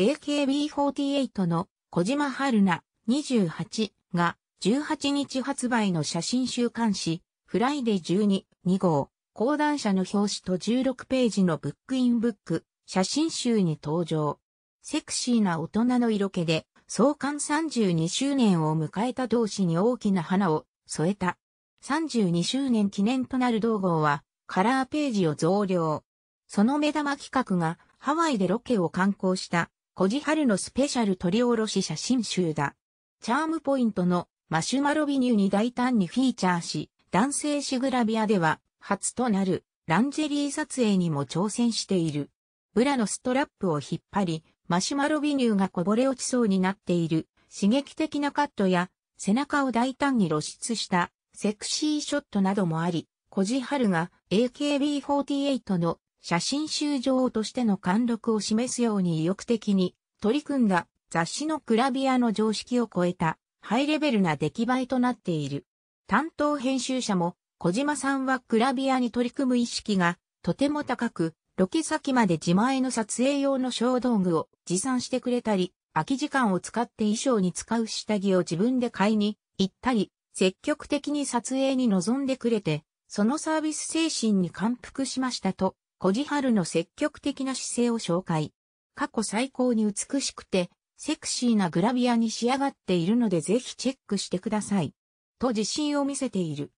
AKB48 の小島春菜28が18日発売の写真週刊誌フライデー12、2号、講談社の表紙と16ページのブックインブック、写真集に登場。セクシーな大人の色気で、創刊32周年を迎えた同誌に大きな花を添えた。32周年記念となる同号は、カラーページを増量。その目玉企画が、ハワイでロケを観光した小じ春のスペシャル撮り下ろし写真集だ。チャームポイントのマシュマロビニューに大胆にフィーチャーし、男性誌グラビアでは初となるランジェリー撮影にも挑戦している。ブラのストラップを引っ張り、マシュマロビニューがこぼれ落ちそうになっている刺激的なカットや背中を大胆に露出したセクシーショットなどもあり、小じ春が AKB48 の写真集女王としての貫禄を示すように意欲的に取り組んだ雑誌のグラビアの常識を超えたハイレベルな出来栄えとなっている。担当編集者も小島さんはグラビアに取り組む意識がとても高く、ロケ先まで自前の撮影用の小道具を持参してくれたり、空き時間を使って衣装に使う下着を自分で買いに行ったり、積極的に撮影に臨んでくれて、そのサービス精神に感服しましたと小地春の積極的な姿勢を紹介。過去最高に美しくて、セクシーなグラビアに仕上がっているのでぜひチェックしてください。と自信を見せている。